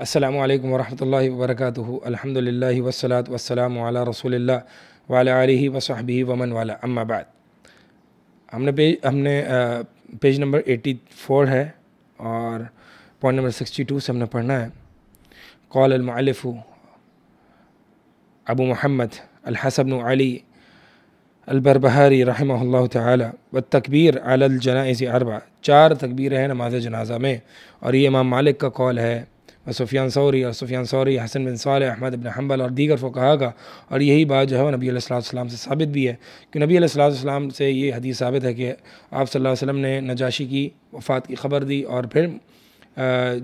السلام علیکم ورحمۃ اللہ وبرکاتہ الحمد للہ وسلاۃ وسلم علیہ رسول اللہ ولا علیہ وصحب ومن والا اما آباد ہم نے پیج ہم نے پیج نمبر ایٹی فور ہے اور پوائنٹ نمبر سکسٹی ٹو سے ہم نے پڑھنا ہے قول المعلف ابو محمد الحسن علی البربہاری رحمہ اللہ تعالی و تقبیر علی الجنائز عربہ چار تکبیر ہیں نماز جنازہ میں اور یہ امام مالک کا قول ہے سفیان سوری اور سفیان سوری حسن بن صالح احمد بن حنبل اور دیگر فقہا کا اور یہی بات جو ہے وہ نبی علیہ السلام سے ثابت بھی ہے کہ نبی علیہ السلام السلام سے یہ حدیث ثابت ہے کہ آپ صلی اللہ علیہ وسلم نے نجاشی کی وفات کی خبر دی اور پھر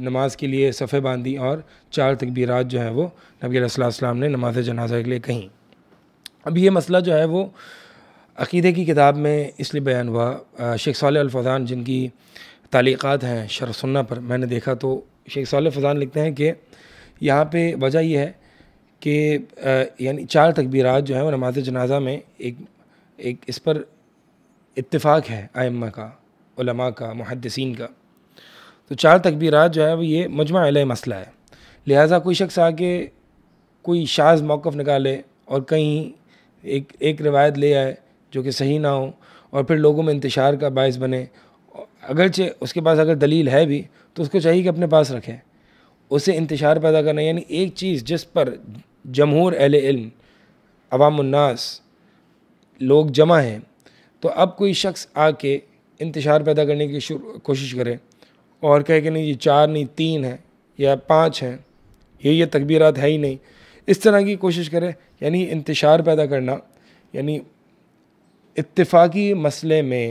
نماز کے لیے صفحے باندھی اور چار تکبیرات جو ہیں وہ نبی علیہ السلام نے نماز جنازہ کے لیے کہیں اب یہ مسئلہ جو ہے وہ عقیدے کی کتاب میں اس لیے بیان ہوا شیخ صالح الفضان جن کی تعلیقات ہیں شرح سنہ پر میں نے دیکھا تو شیخ صالح فضان لکھتے ہیں کہ یہاں پہ وجہ یہ ہے کہ یعنی چار تکبیرات جو ہیں وہ نماز جنازہ میں ایک ایک اس پر اتفاق ہے آئمہ کا علماء کا محدثین کا تو چار تکبیرات جو ہے وہ یہ مجمع علیہ مسئلہ ہے لہٰذا کوئی شخص آ کے کوئی شاز موقف نکالے اور کہیں ایک ایک روایت لے آئے جو کہ صحیح نہ ہو اور پھر لوگوں میں انتشار کا باعث بنے اگرچہ اس کے پاس اگر دلیل ہے بھی تو اس کو چاہیے کہ اپنے پاس رکھیں اسے انتشار پیدا کرنا یعنی ایک چیز جس پر جمہور اہل علم عوام الناس لوگ جمع ہیں تو اب کوئی شخص آ کے انتشار پیدا کرنے کی شروع کوشش کرے اور کہے کہ نہیں یہ چار نہیں تین ہیں یا پانچ ہیں یہ یہ تقبیرات ہے ہی نہیں اس طرح کی کوشش کرے یعنی انتشار پیدا کرنا یعنی اتفاقی مسئلے میں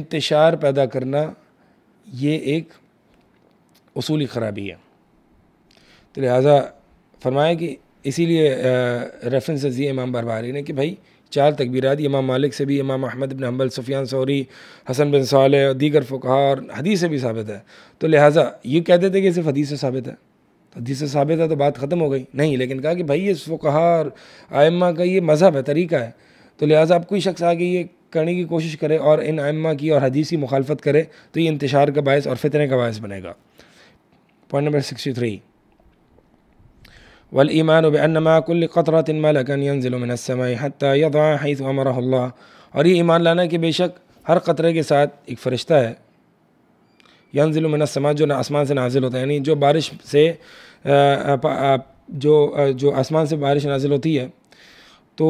انتشار پیدا کرنا یہ ایک اصولی خرابی ہے تو لہٰذا فرمایا کہ اسی لیے ریفرنسز دیے امام برباری نے کہ بھائی چار تکبیرات امام مالک سے بھی امام احمد بن حنبل سفیان سوری حسن بن صالح اور دیگر فقہ اور حدیث سے بھی ثابت ہے تو لہٰذا یہ کہتے تھے کہ صرف حدیث سے ثابت ہے حدیث سے ثابت ہے تو بات ختم ہو گئی نہیں لیکن کہا کہ بھائی یہ فقہ اور آئمہ کا یہ مذہب ہے طریقہ ہے تو لہٰذا آپ کوئی شخص آگے یہ کرنے کی کوشش کرے اور ان آئمہ کی اور حدیث کی مخالفت کرے تو یہ انتشار کا باعث اور فطرے کا باعث بنے گا پوائنٹ نمبر سکسٹی تھری بانما كل قطره ملكا ينزل من السماء حتى يضع حيث امره الله اور یہ ایمان لانا کہ بے شک ہر قطرے کے ساتھ ایک فرشتہ ہے ینزل من السماء جو آسمان سے نازل ہوتا ہے یعنی جو بارش سے جو جو آسمان سے بارش نازل ہوتی ہے تو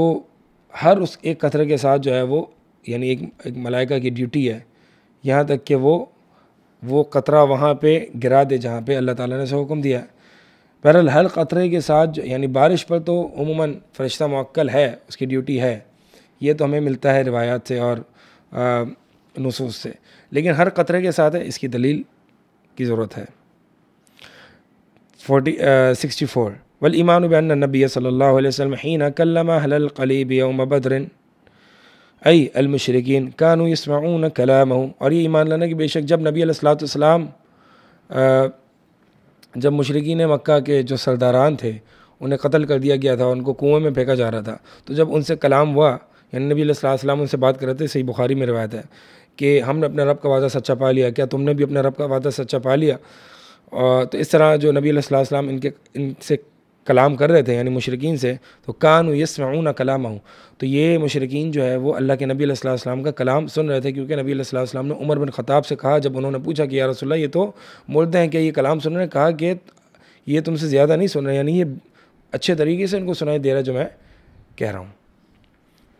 ہر اس ایک قطرے کے ساتھ جو ہے وہ یعنی ایک ملائکہ کی ڈیوٹی ہے یہاں تک کہ وہ وہ قطرہ وہاں پہ گرا دے جہاں پہ اللہ تعالیٰ نے اسے حکم دیا ہے بہرحال ہر قطرے کے ساتھ جو یعنی بارش پر تو عموماً فرشتہ موکل ہے اس کی ڈیوٹی ہے یہ تو ہمیں ملتا ہے روایات سے اور نصوص سے لیکن ہر قطرے کے ساتھ اس کی دلیل کی ضرورت ہے فورٹی سکسٹی فور ولیمان بین نبی صلی اللہ علیہ وسلم حین کلّمہ حل القلیب یوم بدرن ای المشرقین کانو یسمعون اسماع اور یہ ایمان لانا کہ بے شک جب نبی علیہ السلام جب مشرقین مکہ کے جو سرداران تھے انہیں قتل کر دیا گیا تھا ان کو کنویں میں پھینکا جا رہا تھا تو جب ان سے کلام ہوا یعنی نبی علیہ السلام السلام ان سے بات کر رہے تھے صحیح بخاری میں روایت ہے کہ ہم نے اپنا رب کا وعدہ سچا پا لیا کیا تم نے بھی اپنے رب کا وعدہ سچا پا لیا اور تو اس طرح جو نبی علیہ السلام ان کے ان سے کلام کر رہے تھے یعنی مشرقین سے تو و یس میں آؤں کلام ہوں تو یہ مشرقین جو ہے وہ اللہ کے نبی علیہ السلّہ السلام کا کلام سن رہے تھے کیونکہ نبی علیہ السلّہ السلام نے عمر بن خطاب سے کہا جب انہوں نے پوچھا کہ یار رسول اللہ یہ تو بولتے ہیں کہ یہ کلام سن رہے ہیں کہا کہ یہ تم سے زیادہ نہیں سن رہے یعنی یہ اچھے طریقے سے ان کو سنائی دے رہا جو میں کہہ رہا ہوں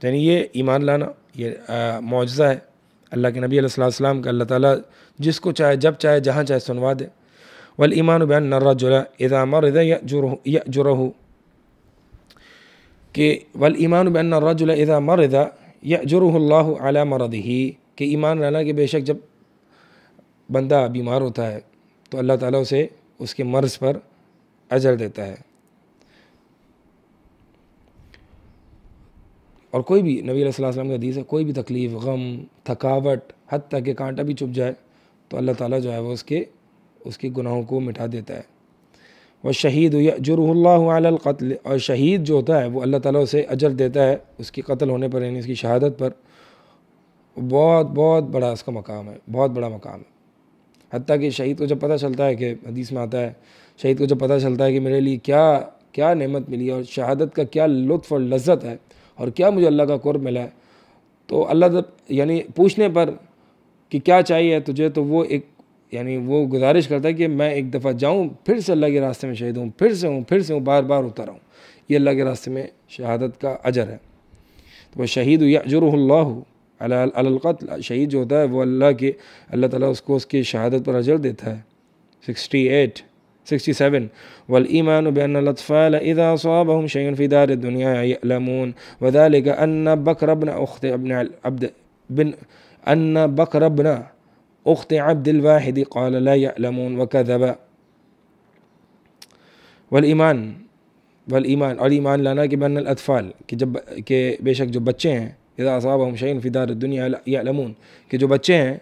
یعنی یہ ایمان لانا یہ معجزہ ہے اللہ کے نبی علیہ السلّہ السلام کا اللہ تعالیٰ جس کو چاہے جب چاہے جہاں چاہے سنوا دے والایمان بان الرجل اذا مرض جلا یاجره کہ والایمان بان الرجل اذا مرض جرح اللہ علیٰ مرد کہ ایمان رہنا کہ بے شک جب بندہ بیمار ہوتا ہے تو اللہ تعالیٰ اسے اس کے مرض پر اجر دیتا ہے اور کوئی بھی نبی علیہ وسلم کے حدیث ہے کوئی بھی تکلیف غم تھکاوٹ حتیٰ کہ کانٹا بھی چپ جائے تو اللہ تعالیٰ جو ہے وہ اس کے اس کی گناہوں کو مٹھا دیتا ہے وہ شہید ہو جرو اللہ علیہ القتل اور شہید جو ہوتا ہے وہ اللہ تعالیٰ اسے اجر دیتا ہے اس کے قتل ہونے پر یعنی اس کی شہادت پر بہت بہت بڑا اس کا مقام ہے بہت بڑا مقام ہے حتیٰ کہ شہید کو جب پتہ چلتا ہے کہ حدیث میں آتا ہے شہید کو جب پتہ چلتا ہے کہ میرے لیے کیا کیا نعمت ملی اور شہادت کا کیا لطف اور لذت ہے اور کیا مجھے اللہ کا قرب ملا ہے تو اللہ یعنی پوچھنے پر کہ کیا چاہیے تجھے تو وہ ایک یعنی وہ گزارش کرتا ہے کہ میں ایک دفعہ جاؤں پھر سے اللہ کے راستے میں شہید ہوں پھر سے ہوں پھر سے ہوں بار بار اتراؤں یہ اللہ کے راستے میں شہادت کا اجر ہے تو وہ شہید ہو اللہ القتل شہید جو ہوتا ہے وہ اللہ کے اللہ تعالیٰ اس کو اس کی شہادت پر اجر دیتا ہے سکسٹی ایٹ سکسٹی سیون ولیمان البین شعین وزالِ انّا بخربنا اختن بن ان بخربنہ اخت عبد الواحد قال لا يعلمون وكذب والایمان والایمان اور ایمان لانا کہ بن الاطفال کہ جب کہ بے شک جو بچے ہیں اذا اصاب شعین فی دار الدنیا یعلمون کہ جو بچے ہیں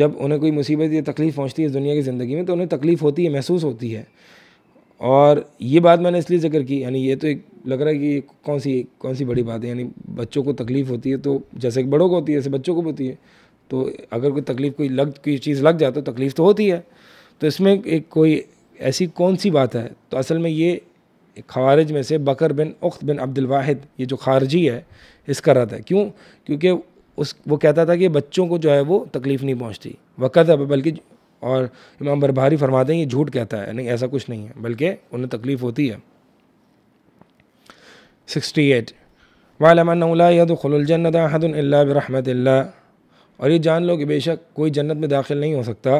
جب انہیں کوئی مصیبت یا تکلیف پہنچتی ہے دنیا کی زندگی میں تو انہیں تکلیف ہوتی ہے محسوس ہوتی ہے اور یہ بات میں نے اس لیے ذکر کی یعنی یہ تو ایک لگ رہا ہے کہ کون سی کون سی بڑی بات ہے یعنی بچوں کو تکلیف ہوتی ہے تو جیسے بڑوں کو ہوتی ہے ایسے بچوں کو بھی ہوتی ہے تو اگر کوئی تکلیف کوئی لگ کوئی چیز لگ جائے تو تکلیف تو ہوتی ہے تو اس میں ایک کوئی ایسی کون سی بات ہے تو اصل میں یہ خوارج میں سے بکر بن اخت بن عبد الواحد یہ جو خارجی ہے اس کا رد ہے کیوں کیونکہ اس وہ کہتا تھا کہ بچوں کو جو ہے وہ تکلیف نہیں پہنچتی وقت ہے بلکہ اور امام بربھاری فرماتے ہیں یہ جھوٹ کہتا ہے نہیں ایسا کچھ نہیں ہے بلکہ انہیں تکلیف ہوتی ہے سکسٹی ایٹ و علمخل الجند احد اللہ برحمۃ اللہ اور یہ جان لو کہ بے شک کوئی جنت میں داخل نہیں ہو سکتا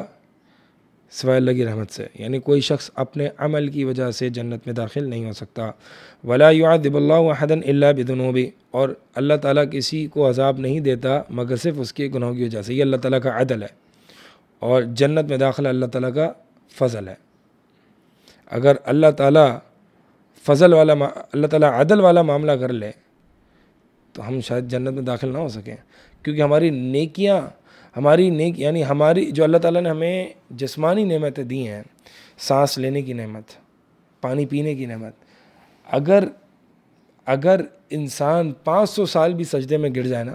سوائے اللہ کی رحمت سے یعنی کوئی شخص اپنے عمل کی وجہ سے جنت میں داخل نہیں ہو سکتا ولا یعذب اللہ احدن اللہ بدنو اور اللہ تعالیٰ کسی کو عذاب نہیں دیتا مگر صرف اس کے گناہوں کی وجہ سے یہ اللہ تعالیٰ کا عدل ہے اور جنت میں داخلہ اللہ تعالیٰ کا فضل ہے اگر اللہ تعالیٰ فضل والا اللہ تعالیٰ عدل والا معاملہ کر لے تو ہم شاید جنت میں داخل نہ ہو سکیں کیونکہ ہماری نیکیاں ہماری نیک یعنی ہماری جو اللہ تعالیٰ نے ہمیں جسمانی نعمتیں دی ہیں سانس لینے کی نعمت پانی پینے کی نعمت اگر اگر انسان پانچ سو سال بھی سجدے میں گر جائے نا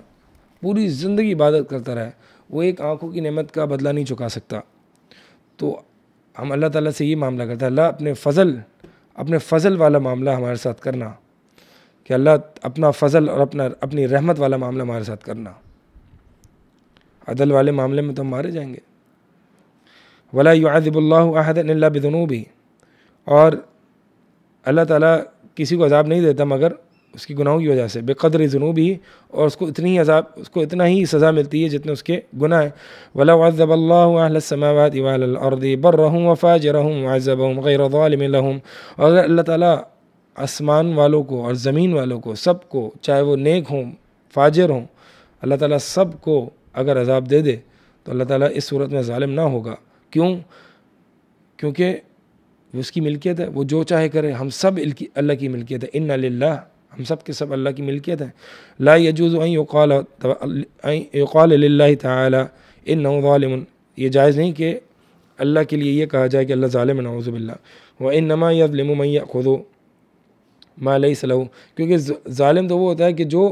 پوری زندگی عبادت کرتا رہے وہ ایک آنکھوں کی نعمت کا بدلہ نہیں چکا سکتا تو ہم اللہ تعالیٰ سے یہ معاملہ کرتے ہیں اللہ اپنے فضل اپنے فضل والا معاملہ ہمارے ساتھ کرنا کہ اللہ اپنا فضل اور اپنا اپنی رحمت والا معاملہ ہمارے ساتھ کرنا عدل والے معاملے میں تو مارے جائیں گے ولا یعذب اللہ احد اللہ بنوب اور اللہ تعالیٰ کسی کو عذاب نہیں دیتا مگر اس کی گناہوں کی وجہ سے بے قدر جنوب ہی اور اس کو اتنی ہی عذاب اس کو اتنا ہی سزا ملتی ہے جتنے اس کے گناہ ہیں ولا واضب اللہ علیہ واحط بر رہوں وفاج رحم واضب ظالم الحم اور اگر اللہ تعالیٰ آسمان والوں کو اور زمین والوں کو سب کو چاہے وہ نیک ہوں فاجر ہوں اللہ تعالیٰ سب کو اگر عذاب دے دے تو اللہ تعالیٰ اس صورت میں ظالم نہ ہوگا کیوں کیونکہ اس کی ملکیت ہے وہ جو چاہے کرے ہم سب اللہ کی ملکیت ہے ان اللہ ہم سب کے سب اللہ کی ملکیت ہے لا یجوز یقال اللّہ تَََ علیہ ظالم یہ جائز نہیں کہ اللہ کے لیے یہ کہا جائے کہ اللہ ظالمنٰ ذب اللہ و اِنما ميں خود لیس الصلو کیونکہ ظالم تو وہ ہوتا ہے کہ جو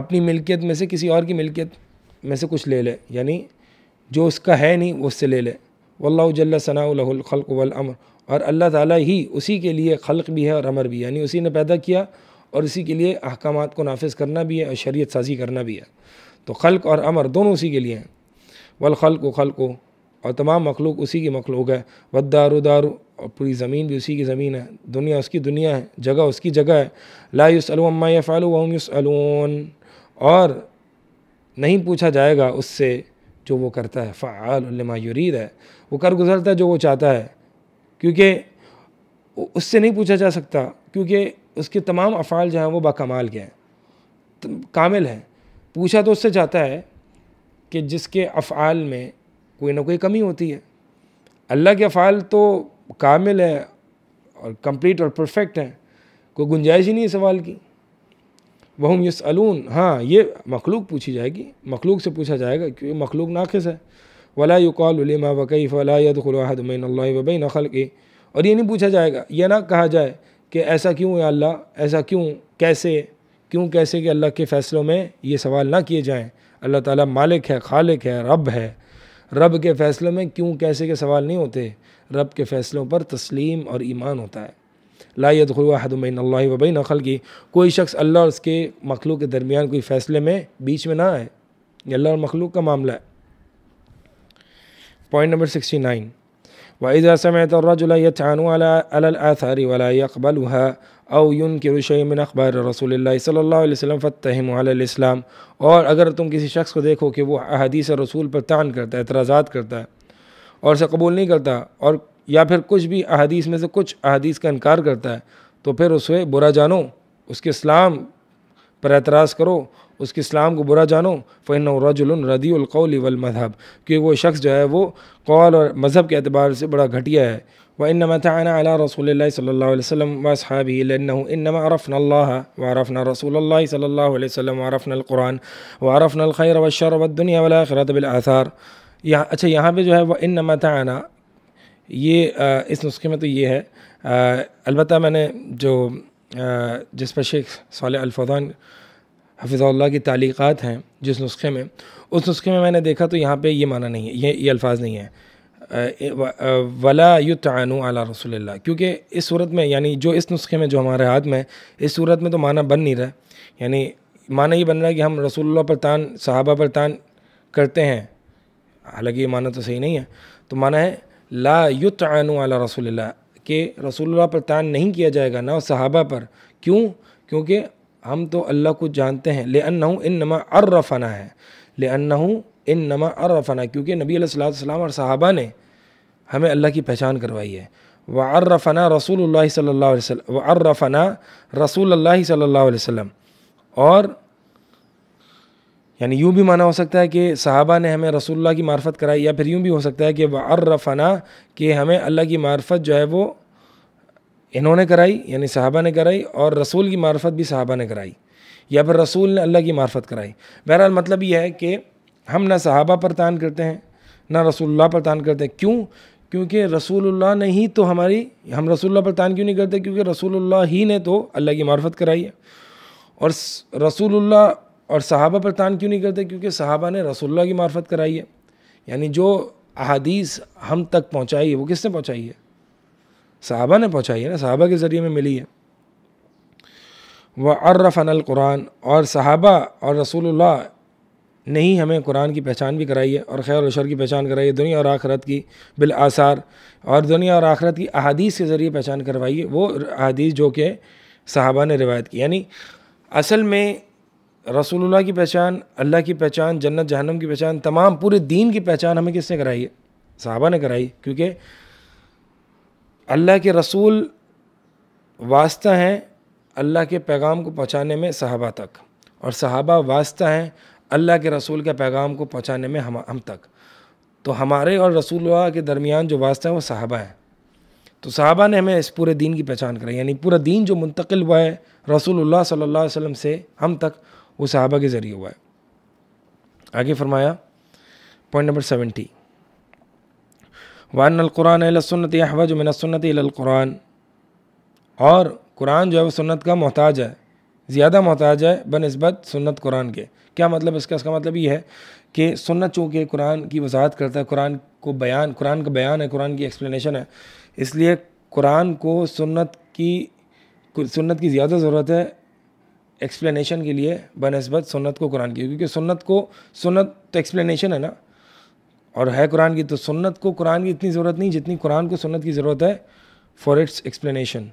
اپنی ملکیت میں سے کسی اور کی ملکیت میں سے کچھ لے لے یعنی جو اس کا ہے نہیں وہ اس سے لے لے واللہ جل ثناء الہ الخلق والامر اور اللہ تعالیٰ ہی اسی کے لیے خلق بھی ہے اور امر بھی یعنی اسی نے پیدا کیا اور اسی کے لیے احکامات کو نافذ کرنا بھی ہے اور شریعت سازی کرنا بھی ہے تو خلق اور امر دونوں اسی کے لیے ہیں والخلق و خلق و اور تمام مخلوق اسی کی مخلوق ہے ودار و دار اور پوری زمین بھی اسی کی زمین ہے دنیا اس کی دنیا ہے جگہ اس کی جگہ ہے لا یس اللوم یا وهم یوس اور نہیں پوچھا جائے گا اس سے جو وہ کرتا ہے فعال یرید ہے وہ کر گزرتا ہے جو وہ چاہتا ہے کیونکہ اس سے نہیں پوچھا جا سکتا کیونکہ اس کے تمام افعال جو ہیں وہ باکمال کے ہیں کامل ہیں پوچھا تو اس سے چاہتا ہے کہ جس کے افعال میں کوئی نہ کوئی کمی ہوتی ہے اللہ کے افعال تو کامل ہے اور کمپلیٹ اور پرفیکٹ ہیں کوئی گنجائش ہی نہیں ہے سوال کی وہم یس ہاں یہ مخلوق پوچھی جائے گی مخلوق سے پوچھا جائے گا کیونکہ مخلوق ناقص ہے ولا ولاقال علمہ وقیف ولاحت قلعہ اللہ وبئی نخل کی اور یہ نہیں پوچھا جائے گا یہ نہ کہا جائے کہ ایسا کیوں ہے اللہ ایسا کیوں کیسے کیوں کیسے کہ اللہ کے فیصلوں میں یہ سوال نہ کیے جائیں اللہ تعالیٰ مالک ہے خالق ہے رب ہے رب کے فیصلوں میں کیوں کیسے کے سوال نہیں ہوتے رب کے فیصلوں پر تسلیم اور ایمان ہوتا ہے لا خلو بین اللہ وبئی نقل کی کوئی شخص اللہ اور اس کے مخلوق کے درمیان کوئی فیصلے میں بیچ میں نہ آئے یہ اللہ اور مخلوق کا معاملہ ہے پوائنٹ نمبر سکسٹی نائن عَلَى الْآثَارِ وَلَا يَقْبَلُهَا أَوْ يُنْكِرُ شَيْءٍ مِنْ اخبار رسول اللہ صلی اللہ علیہ وسلم فتح عَلَى السلام اور اگر تم کسی شخص کو دیکھو کہ وہ احادیث رسول پر تان کرتا ہے اعتراضات کرتا ہے اور اسے قبول نہیں کرتا اور یا پھر کچھ بھی احادیث میں سے کچھ احادیث کا انکار کرتا ہے تو پھر اسے برا جانو اس کے اسلام پر اعتراض کرو اس کے اسلام کو برا جانو فن رجل ردی القول والمذہب کیونکہ وہ شخص جو ہے وہ قول اور مذہب کے اعتبار سے بڑا گھٹیا ہے وہ انما نَََََََََََََینہ اللہ رسول اللہ صلی اللہ علیہ وسلم و انما عرفن اللہ وعرفنا رسول اللہ اللہ علیہ وسلم وعرفنا القرآن وعرفنا الخیر والشر والدنیا والآخرت بالآثار یہاں اچھا یہاں پہ جو ہے وہ انما نمت یہ اس نسخے میں تو یہ ہے البتہ میں نے جو جس پر شیخ صالح الفوضان حفظ اللہ کی تعلیقات ہیں جس نسخے میں اس نسخے میں میں نے دیکھا تو یہاں پہ یہ معنی نہیں ہے یہ یہ الفاظ نہیں ہے ولا یتعنو اعلیٰ رسول اللہ کیونکہ اس صورت میں یعنی جو اس نسخے میں جو ہمارے ہاتھ میں اس صورت میں تو معنی بن نہیں رہا یعنی معنی یہ بن رہا ہے کہ ہم رسول اللہ پر تان صحابہ پر تان کرتے ہیں حالانکہ یہ معنی تو صحیح نہیں ہے تو معنی ہے لا یتعن علی رسول اللہ کہ رسول اللہ پر تعین نہیں کیا جائے گا نہ صحابہ پر کیوں کیونکہ ہم تو اللہ کو جانتے ہیں لے ان نما عرفنا ہے لے ان نما عرفنا کیونکہ نبی علیہ صلی السلام اور صحابہ نے ہمیں اللہ کی پہچان کروائی ہے و اررفنہ رسول اللہ صلی اللہ علیہ وسلم و اررفنہ رسول اللہ صلی اللہ علیہ وسلم اور یعنی یوں بھی مانا ہو سکتا ہے کہ صحابہ نے ہمیں رسول اللہ کی معرفت کرائی یا پھر یوں بھی ہو سکتا ہے کہ وعرفنا کہ ہمیں اللہ کی معرفت جو ہے وہ انہوں نے کرائی یعنی صحابہ نے کرائی اور رسول کی معرفت بھی صحابہ نے کرائی یا پھر رسول نے اللہ کی معرفت کرائی بہرحال مطلب یہ ہے کہ ہم نہ صحابہ پر تان کرتے ہیں نہ رسول اللہ پر تان کرتے ہیں کیوں کیونکہ رسول اللہ نے ہی تو ہماری ہم رسول اللہ پر تان کیوں نہیں کرتے کیونکہ رسول اللہ ہی نے تو اللہ کی معرفت کرائی ہے اور رسول اللہ اور صحابہ پر تان کیوں نہیں کرتے کیونکہ صحابہ نے رسول اللہ کی معرفت کرائی ہے یعنی جو احادیث ہم تک پہنچائی ہے وہ کس نے پہنچائی ہے صحابہ نے پہنچائی ہے نا صحابہ کے ذریعے میں ملی ہے وہ عرفن القرآن اور صحابہ اور رسول اللہ نے ہی ہمیں قرآن کی پہچان بھی کرائی ہے اور خیر و شر کی پہچان کرائی ہے دنیا اور آخرت کی بالآثار اور دنیا اور آخرت کی احادیث کے ذریعے پہچان کروائی ہے وہ احادیث جو کہ صحابہ نے روایت کی یعنی اصل میں رسول اللہ کی پہچان اللہ کی پہچان جنت جہنم کی پہچان تمام پورے دین کی پہچان ہمیں کس نے کرائی ہے صحابہ نے کرائی کیونکہ اللہ کے رسول واسطہ ہیں اللہ کے پیغام کو پہنچانے میں صحابہ تک اور صحابہ واسطہ ہیں اللہ کے رسول کے پیغام کو پہنچانے میں ہم ہم تک تو ہمارے اور رسول اللہ کے درمیان جو واسطہ ہے وہ صحابہ ہیں تو صحابہ نے ہمیں اس پورے دین کی پہچان کرائی یعنی پورا دین جو منتقل ہوا ہے رسول اللہ صلی اللہ علیہ وسلم سے ہم تک وہ صحابہ کے ذریعے ہوا ہے آگے فرمایا پوائنٹ نمبر سیونٹی وان القرآن السنت احوج من السنت القرآن اور قرآن جو ہے وہ سنت کا محتاج ہے زیادہ محتاج ہے بہ نسبت سنت قرآن کے کیا مطلب اس کا اس کا مطلب یہ ہے کہ سنت چونکہ قرآن کی وضاحت کرتا ہے قرآن کو بیان قرآن کا بیان ہے قرآن کی ایکسپلینیشن ہے اس لیے قرآن کو سنت کی سنت کی زیادہ ضرورت ہے ایکسپلینیشن کے لیے بہ نسبت سنت کو قرآن کی کیونکہ سنت کو سنت تو ایکسپلینیشن ہے نا اور ہے قرآن کی تو سنت کو قرآن کی اتنی ضرورت نہیں جتنی قرآن کو سنت کی ضرورت ہے for its explanation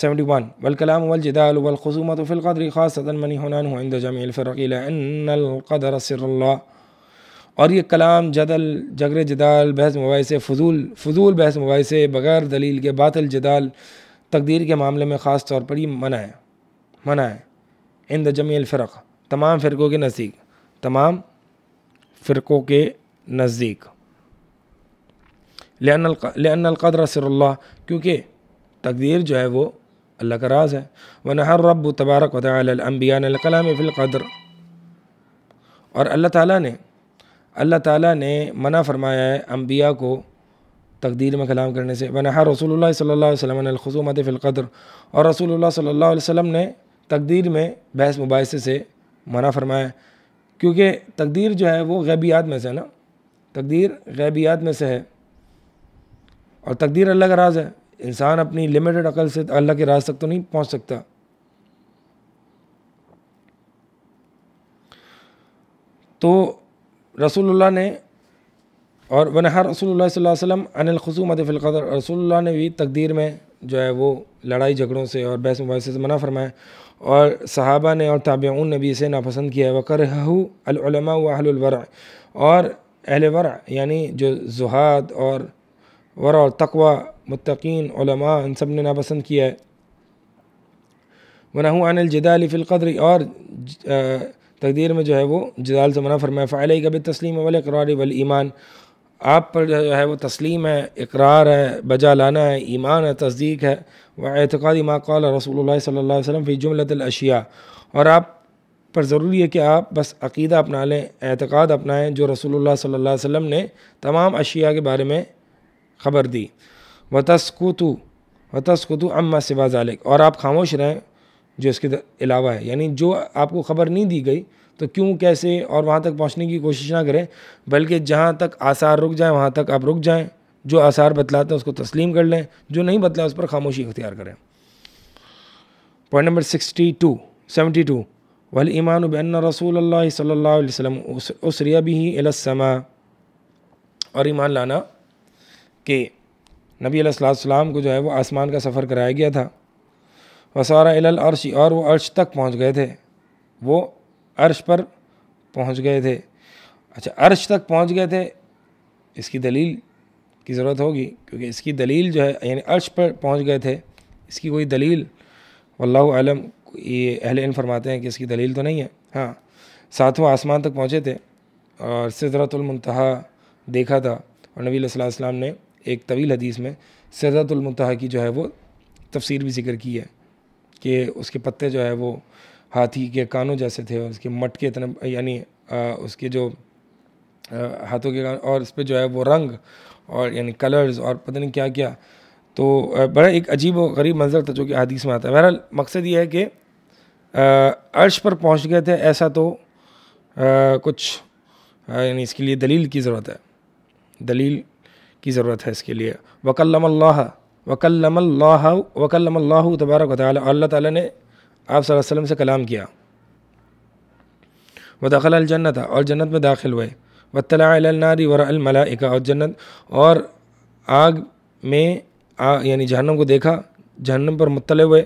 seventy one وکلام اول جدال اول خاص صدن منی خاص صدنٰن جامع القدر رس اللہ اور یہ کلام جدل جگر جدال بحث مباحثے فضول فضول بحث مباحثے بغیر دلیل کے باطل جدال تقدیر کے معاملے میں خاص طور پر یہ منع منع ہے ان د جمی الفرق تمام فرقوں کے نزدیک تمام فرقوں کے نزدیک القدر سر اللہ کیونکہ تقدیر جو ہے وہ اللہ کا راز ہے ورنہ ہر رب و الکلام فی القدر اور اللہ تعالیٰ نے اللہ تعالیٰ نے منع فرمایا ہے انبیاء کو تقدیر میں کلام کرنے سے بنحا رسول اللہ صلی اللہ علیہ وسلم الخصومت فی القدر اور رسول اللہ صلی اللہ علیہ وسلم نے تقدیر میں بحث مباحثے سے منع فرمایا کیونکہ تقدیر جو ہے وہ غیبیات میں سے ہے نا تقدیر غیبیات میں سے ہے اور تقدیر اللہ کا راز ہے انسان اپنی لمیٹڈ عقل سے اللہ کے راز تک تو نہیں پہنچ سکتا تو رسول اللہ نے اور ونہا رسول اللہ صلی اللہ علیہ وسلم ان الخصوم فی القدر رسول اللہ نے بھی تقدیر میں جو ہے وہ لڑائی جھگڑوں سے اور بحث مباحثے سے منع فرمایا اور صحابہ نے اور تابعون نے بھی اسے ناپسند کیا ہے و اہل الورع اور اہل ورا یعنی جو زہاد اور اور تقوا متقین علماء ان سب نے ناپسند کیا ہے ونہ عن الجدال فی القدر اور تقدیر میں جو ہے وہ جدال سے منع فرمایا فعلی کب تسلیم ولقرار ولیمان آپ پر جو ہے وہ تسلیم ہے اقرار ہے بجا لانا ہے ایمان ہے تصدیق ہے وہ اعتقادی ما قال رسول اللہ صلی اللہ علیہ وسلم فی الاشیاء اور آپ پر ضروری ہے کہ آپ بس عقیدہ اپنا لیں اعتقاد اپنائیں جو رسول اللہ صلی اللہ علیہ وسلم نے تمام اشیاء کے بارے میں خبر دی و تسکوتو و تسکوتو اما اماں ذالک اور آپ خاموش رہیں جو اس کے علاوہ ہے یعنی جو آپ کو خبر نہیں دی گئی تو کیوں کیسے اور وہاں تک پہنچنے کی کوشش نہ کریں بلکہ جہاں تک آثار رک جائیں وہاں تک آپ رک جائیں جو آثار بتلاتے ہیں اس کو تسلیم کر لیں جو نہیں بتلا اس پر خاموشی اختیار کریں point number sixty two seventy two ولی ایمان البین رسول اللہ صلی اللہ علیہ وسلم سلمُس بھی علسما اور ایمان لانا کہ نبی علیہ السلام کو جو ہے وہ آسمان کا سفر کرایا گیا تھا وسارہ سارا اور وہ عرش تک پہنچ گئے تھے وہ عرش پر پہنچ گئے تھے اچھا عرش تک پہنچ گئے تھے اس کی دلیل کی ضرورت ہوگی کیونکہ اس کی دلیل جو ہے یعنی عرش پر پہنچ گئے تھے اس کی کوئی دلیل واللہ عالم یہ اہل فرماتے ہیں کہ اس کی دلیل تو نہیں ہے ہاں ساتھوں آسمان تک پہنچے تھے اور سدرت المنتہا دیکھا تھا اور نبی علیہ اللہ السلام نے ایک طویل حدیث میں سدرت المنتہا کی جو ہے وہ تفسیر بھی ذکر کی ہے کہ اس کے پتے جو ہے وہ ہاتھی کے کانوں جیسے تھے اس کے مٹ کے اتنے یعنی اس کے جو ہاتھوں کے اور اس پہ جو ہے وہ رنگ اور یعنی کلرز اور پتہ نہیں کیا کیا تو بڑا ایک عجیب و غریب منظر تھا جو کہ حدیث میں آتا ہے بہرحال مقصد یہ ہے کہ عرش پر پہنچ گئے تھے ایسا تو کچھ یعنی اس کے لیے دلیل کی ضرورت ہے دلیل کی ضرورت ہے اس کے لیے وکلم اللہ وکلم اللہ وکلم اللہ تبارک و اللہ تعالیٰ نے آپ صلی اللہ علیہ وسلم سے کلام کیا دخل الجنت اور جنت میں داخل ہوئے و طلاء الناری ور الملائکہ اور جنت اور آگ میں آگ یعنی جہنم کو دیکھا جہنم پر مطلع ہوئے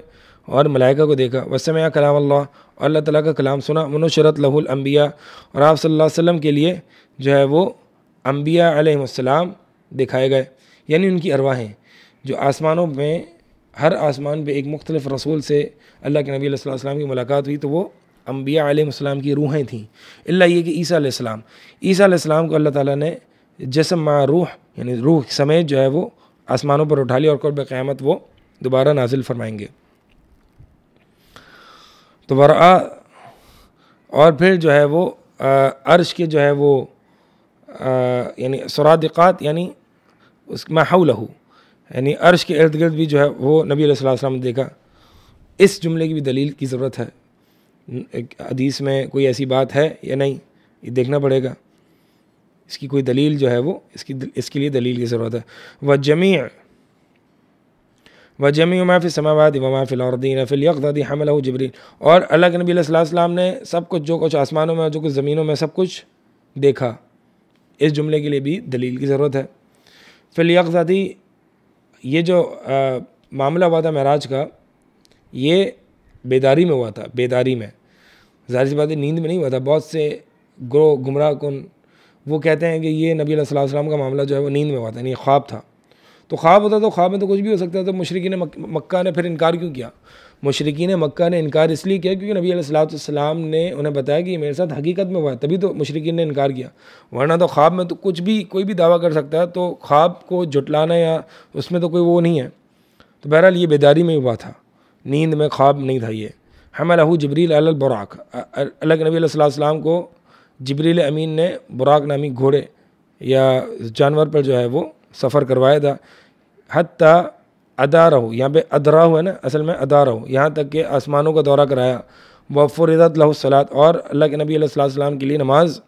اور ملائکہ کو دیکھا وسلم کلام اللہ اور اللہ تعالیٰ کا کلام سنا منوشرت لہ الانبیاء اور آپ صلی اللہ علیہ وسلم کے لیے جو ہے وہ انبیاء علیہ السلام دکھائے گئے یعنی ان کی ارواہیں جو آسمانوں میں ہر آسمان پہ ایک مختلف رسول سے اللہ کے نبی علیہ السلام کی ملاقات ہوئی تو وہ انبیاء علیہ السلام کی روحیں تھیں اللہ یہ کہ عیسیٰ علیہ السلام عیسیٰ علیہ السلام کو اللہ تعالیٰ نے جسم ما روح یعنی روح سمیت جو ہے وہ آسمانوں پر اٹھا لی اور قرب قیامت وہ دوبارہ نازل فرمائیں گے تو ورا اور پھر جو ہے وہ عرش کے جو ہے وہ یعنی سرادقات یعنی اس میں ہُو لہو یعنی عرش کے ارد گرد بھی جو ہے وہ نبی علیہ السلام نے دیکھا اس جملے کی بھی دلیل کی ضرورت ہے حدیث میں کوئی ایسی بات ہے یا نہیں یہ دیکھنا پڑے گا اس کی کوئی دلیل جو ہے وہ اس کی اس کے لیے دلیل کی ضرورت ہے وہ جمی و وجمع وجمی وما فسلم وباد امام فلاور الدین فلیقزی حملہ جبریل اور اللہ کے نبی علیہ اللہ السلام نے سب کچھ جو کچھ آسمانوں میں جو کچھ زمینوں میں سب کچھ دیکھا اس جملے کے لیے بھی دلیل کی ضرورت ہے فلیقزادی یہ جو معاملہ ہوا تھا معراج کا یہ بیداری میں ہوا تھا بیداری میں ظاہر سی بات ہے نیند میں نہیں ہوا تھا بہت سے گرو گمراہ کن وہ کہتے ہیں کہ یہ نبی علیہ السلام وسلام کا معاملہ جو ہے وہ نیند میں ہوا تھا نہیں یعنی خواب تھا تو خواب ہوتا تو خواب میں تو کچھ بھی ہو سکتا ہے تو مکہ نے پھر انکار کیوں کیا مشرقین مکہ نے انکار اس لیے کیا کیونکہ نبی علیہ السلام السلام نے انہیں بتایا کہ یہ میرے ساتھ حقیقت میں ہوا ہے تبھی تو مشرقین نے انکار کیا ورنہ تو خواب میں تو کچھ بھی کوئی بھی دعویٰ کر سکتا ہے تو خواب کو جھٹلانا یا اس میں تو کوئی وہ نہیں ہے تو بہرحال یہ بیداری میں ہوا تھا نیند میں خواب نہیں تھا یہ ہم لہو جبریل البراق الگ نبی علیہ اللہ السلام کو جبریل امین نے براک نامی گھوڑے یا جانور پر جو ہے وہ سفر کروایا تھا حتیٰ ادا رہو یہاں پہ ادرا ہو ہے نا اصل میں ادا رہو یہاں تک کہ آسمانوں کا دورہ کرایا وفردت لہ لہو اور اللہ کے نبی علیہ اللہ السلام کے لیے نماز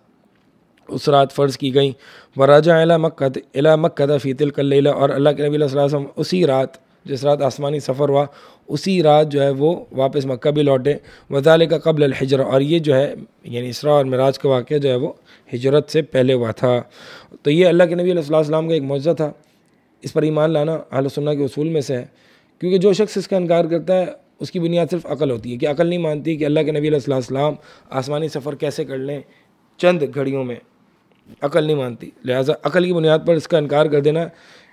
اس رات فرض کی گئیں و راجہ مکہ مکت علا مکدہ فیت الکلہ اور اللہ کے نبی علیہ السلام اسی رات جس رات آسمانی سفر ہوا اسی رات جو ہے وہ واپس مکہ بھی لوٹے وزال کا قبل الحجر اور یہ جو ہے یعنی اسرا اور معراج کا واقعہ جو ہے وہ ہجرت سے پہلے ہوا تھا تو یہ اللہ کے نبی علیہ اللہ السلام کا ایک معجزہ تھا اس پر ایمان لانا اہل اللہ کے اصول میں سے ہے کیونکہ جو شخص اس کا انکار کرتا ہے اس کی بنیاد صرف عقل ہوتی ہے کہ عقل نہیں مانتی کہ اللہ کے نبی علیہ اللہ السلام آسمانی سفر کیسے کر لیں چند گھڑیوں میں عقل نہیں مانتی لہٰذا عقل کی بنیاد پر اس کا انکار کر دینا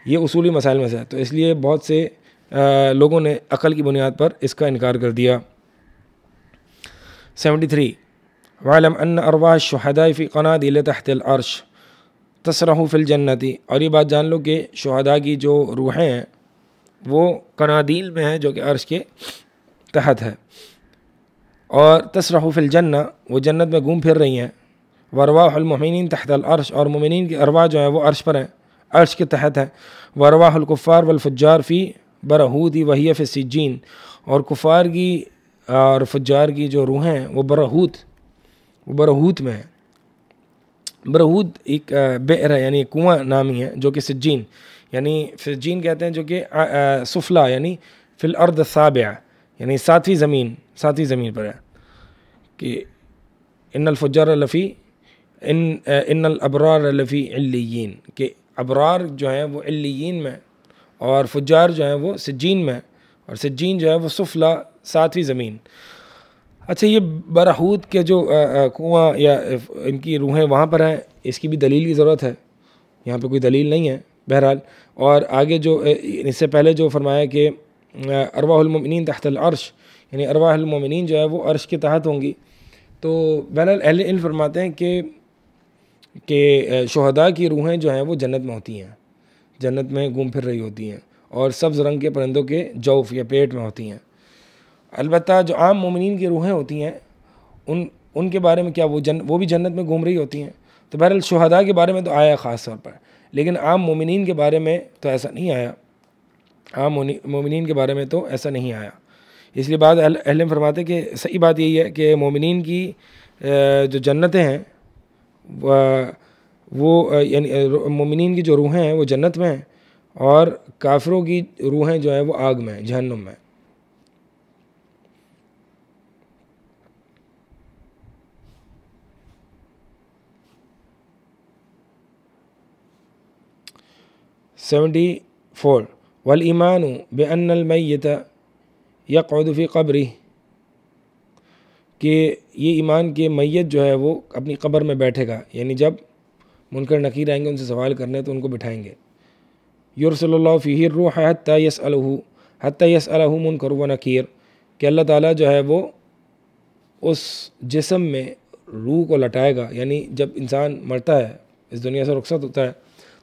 یہ اصولی مسائل میں سے ہے تو اس لیے بہت سے لوگوں نے عقل کی بنیاد پر اس کا انکار کر دیا سیونٹی تھری والم ان ارواح شہداء فی قنادیل تحت العرش تسرحف فی الجنتی اور یہ بات جان لو کہ شہدا کی جو روحیں ہیں وہ قنادیل میں ہیں جو کہ عرش کے تحت ہے اور فی الجنہ وہ جنت میں گھوم پھر رہی ہیں ورواح المومنین تحت العرش اور مومنین کی ارواح جو ہیں وہ عرش پر ہیں عرش کے تحت ہے ورواح القفار والفجار فی برہودی فی سجین اور کفار کی اور فجار کی جو روحیں ہیں وہ برہود وہ برہود میں ہیں برہود ایک ہے یعنی کنواں نامی ہے جو کہ سجین یعنی سجین کہتے ہیں جو کہ سفلا یعنی فی الارض سابع یعنی ساتویں زمین ساتویں زمین پر ہے کہ ان الفجار ان ان الابرار لفی علیین کہ ابرار جو ہیں وہ علیین میں اور فجار جو ہیں وہ سجین میں اور سجین جو ہیں وہ سفلا ساتویں زمین اچھا یہ برہود کے جو کنواں یا ان کی روحیں وہاں پر ہیں اس کی بھی دلیل کی ضرورت ہے یہاں پہ کوئی دلیل نہیں ہے بہرحال اور آگے جو اس سے پہلے جو فرمایا کہ ارواح المومنین تحت العرش یعنی ارواح المومنین جو ہے وہ عرش کے تحت ہوں گی تو بہرحال اہل علم فرماتے ہیں کہ کہ شہداء کی روحیں جو ہیں وہ جنت میں ہوتی ہیں جنت میں گھوم پھر رہی ہوتی ہیں اور سبز رنگ کے پرندوں کے جوف یا پیٹ میں ہوتی ہیں البتہ جو عام مومنین کی روحیں ہوتی ہیں ان ان کے بارے میں کیا وہ جن وہ بھی جنت میں گھوم رہی ہوتی ہیں تو بہرحال شہداء کے بارے میں تو آیا خاص طور پر لیکن عام مومنین کے بارے میں تو ایسا نہیں آیا عام مومنین کے بارے میں تو ایسا نہیں آیا اس لیے بعض اہل فرماتے کہ صحیح بات یہی ہے کہ مومنین کی جو جنتیں ہیں وہ یعنی مومنین کی جو روحیں ہیں وہ جنت میں ہیں اور کافروں کی روحیں جو ہیں وہ آگ میں ہیں جہنم میں سیونٹی فور ولیمان بے ان یقعد فی قدفی قبری کہ یہ ایمان کے میت جو ہے وہ اپنی قبر میں بیٹھے گا یعنی جب منکر نقیر آئیں گے ان سے سوال کرنے تو ان کو بٹھائیں گے یور صلی اللہ فی روح حتی یس الحو حت یس الح منکر و نقیر کہ اللہ تعالیٰ جو ہے وہ اس جسم میں روح کو لٹائے گا یعنی جب انسان مرتا ہے اس دنیا سے رخصت ہوتا ہے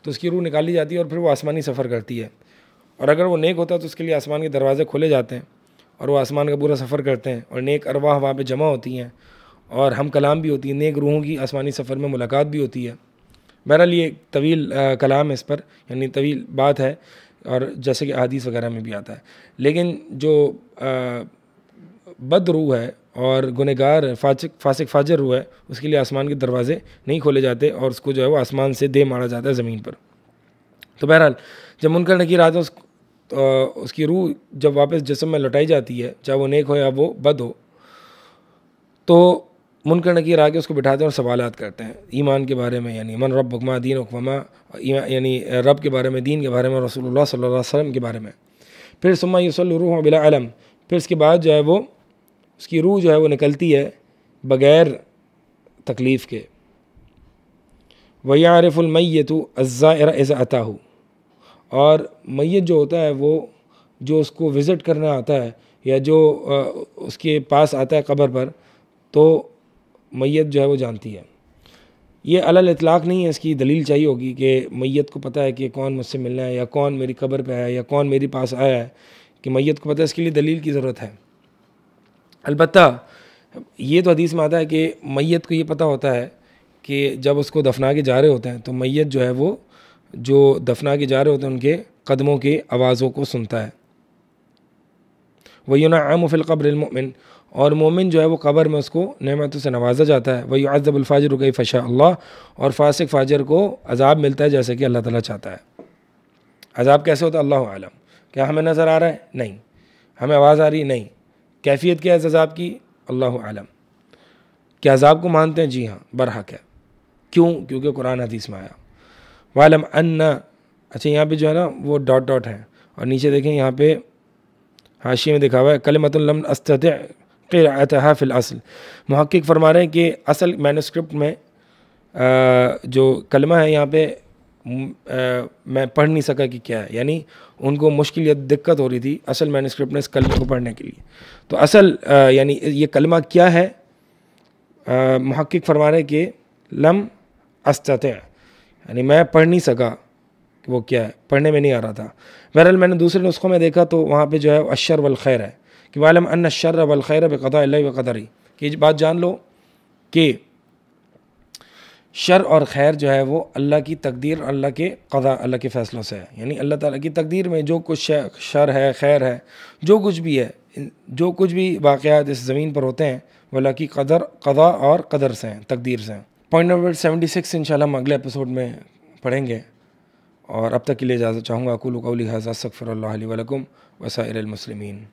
تو اس کی روح نکالی جاتی ہے اور پھر وہ آسمانی سفر کرتی ہے اور اگر وہ نیک ہوتا ہے تو اس کے لیے آسمان کے دروازے کھولے جاتے ہیں اور وہ آسمان کا پورا سفر کرتے ہیں اور نیک ارواح وہاں پہ جمع ہوتی ہیں اور ہم کلام بھی ہوتی ہیں نیک روحوں کی آسمانی سفر میں ملاقات بھی ہوتی ہے بہرحال یہ ایک طویل کلام ہے اس پر یعنی طویل بات ہے اور جیسے کہ احادیث وغیرہ میں بھی آتا ہے لیکن جو بد روح ہے اور گنہ گار فاسق فاجر روح ہے اس کے لیے آسمان کے دروازے نہیں کھولے جاتے اور اس کو جو ہے وہ آسمان سے دے مارا جاتا ہے زمین پر تو بہرحال جب منکر نکیر آتے ہیں اس تو اس کی روح جب واپس جسم میں لٹائی جاتی ہے چاہے وہ نیک ہو یا وہ بد ہو تو نکیر آ کے اس کو بٹھاتے ہیں اور سوالات کرتے ہیں ایمان کے بارے میں یعنی من رب بکما دین اکما یعنی رب کے بارے میں دین کے بارے میں رسول اللہ صلی اللہ علیہ وسلم کے بارے میں پھر یوسل روح بلا علم پھر اس کے بعد جو ہے وہ اس کی روح جو ہے وہ نکلتی ہے بغیر تکلیف کے ویارف عزا ارا تو ازاء ہو اور میت جو ہوتا ہے وہ جو اس کو وزٹ کرنا آتا ہے یا جو اس کے پاس آتا ہے قبر پر تو میت جو ہے وہ جانتی ہے یہ علل اطلاق نہیں ہے اس کی دلیل چاہیے ہوگی کہ میت کو پتہ ہے کہ کون مجھ سے ملنا ہے یا کون میری قبر پہ ہے یا کون میری پاس آیا ہے کہ میت کو پتہ ہے اس کے لیے دلیل کی ضرورت ہے البتہ یہ تو حدیث میں آتا ہے کہ میت کو یہ پتہ ہوتا ہے کہ جب اس کو دفنا کے جا رہے ہوتے ہیں تو میت جو ہے وہ جو دفنا کے جا رہے ہوتے ہیں ان کے قدموں کی آوازوں کو سنتا ہے وہ یوں نہ عام اف القبر المومن اور مومن جو ہے وہ قبر میں اس کو نعمتوں سے نوازا جاتا ہے وہی عزب الفاجر رقی فشا اللہ اور فاسق فاجر کو عذاب ملتا ہے جیسے کہ اللہ تعالیٰ چاہتا ہے عذاب کیسے ہوتا ہے اللہ عالم کیا ہمیں نظر آ رہا ہے نہیں ہمیں آواز آ رہی نہیں کیفیت کیا ہے عذاب کی اللہ عالم کیا عذاب کو مانتے ہیں جی ہاں برحق ہے کیوں کیونکہ قرآن حدیث میں آیا والم ان اچھا یہاں پہ جو ہے نا وہ ڈاٹ ڈاٹ ہیں اور نیچے دیکھیں یہاں پہ حاشی میں دکھا ہوا ہے قلمت الم استطرآت فی الاصل محقق فرما رہے ہیں کہ اصل مینوسکرپٹ میں جو کلمہ ہے یہاں پہ میں پڑھ نہیں سکا کہ کیا ہے یعنی ان کو مشکل یا دقت ہو رہی تھی اصل مینوسکرپٹ میں اس کلمہ کو پڑھنے کے لیے تو اصل یعنی یہ کلمہ کیا ہے محقق فرما ہیں کہ لم استطع یعنی میں پڑھ نہیں سکا کہ وہ کیا ہے پڑھنے میں نہیں آ رہا تھا بہرحال میں نے دوسرے نسخوں میں دیکھا تو وہاں پہ جو ہے اشر والخیر ہے کہ والم ان شر والخیر بلخیر قدا اللہ و قدر کہ بات جان لو کہ شر اور خیر جو ہے وہ اللہ کی تقدیر اور اللہ کے قضا اللہ کے فیصلوں سے ہے یعنی اللہ تعالیٰ کی تقدیر میں جو کچھ شر ہے خیر ہے جو کچھ بھی ہے جو کچھ بھی واقعات اس زمین پر ہوتے ہیں وہ اللہ کی قدر قضا اور قدر سے ہیں تقدیر سے ہیں پوائنٹ نمبر سیونٹی سکس ان شاء اللہ ہم اگلے اپیسوڈ میں پڑھیں گے اور اب تک کے لیے اجازت چاہوں گا اکول قولی حضرت سکفر اللہ علیہ وسلم وسائر المسلمین